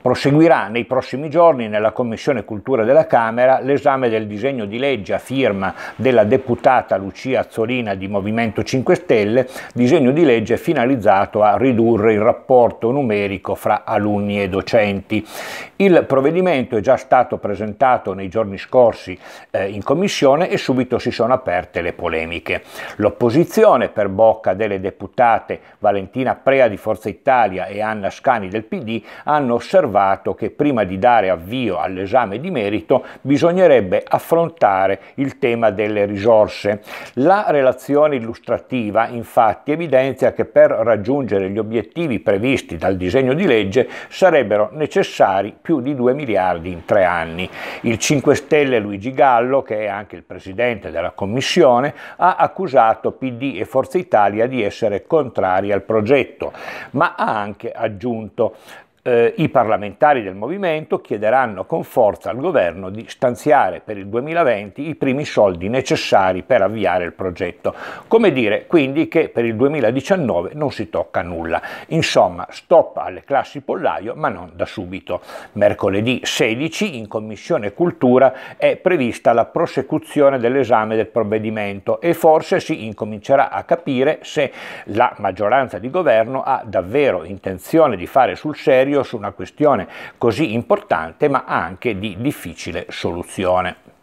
Proseguirà nei prossimi giorni nella Commissione Cultura della Camera l'esame del disegno di legge a firma della deputata Lucia Azzolina di Movimento 5 Stelle, disegno di legge finalizzato a ridurre il rapporto numerico fra alunni e docenti. Il provvedimento è già stato presentato nei giorni scorsi eh, in Commissione e subito si sono aperte le polemiche. L'opposizione per bocca delle deputate Valentina Prea di Forza Italia e Anna Scani del PD hanno osservato osservato che prima di dare avvio all'esame di merito bisognerebbe affrontare il tema delle risorse. La relazione illustrativa infatti evidenzia che per raggiungere gli obiettivi previsti dal disegno di legge sarebbero necessari più di 2 miliardi in tre anni. Il 5 Stelle Luigi Gallo, che è anche il presidente della Commissione, ha accusato PD e Forza Italia di essere contrari al progetto, ma ha anche aggiunto eh, i parlamentari del movimento chiederanno con forza al governo di stanziare per il 2020 i primi soldi necessari per avviare il progetto. Come dire quindi che per il 2019 non si tocca nulla. Insomma, stop alle classi pollaio, ma non da subito. Mercoledì 16 in Commissione Cultura è prevista la prosecuzione dell'esame del provvedimento e forse si incomincerà a capire se la maggioranza di governo ha davvero intenzione di fare sul serio serio su una questione così importante ma anche di difficile soluzione.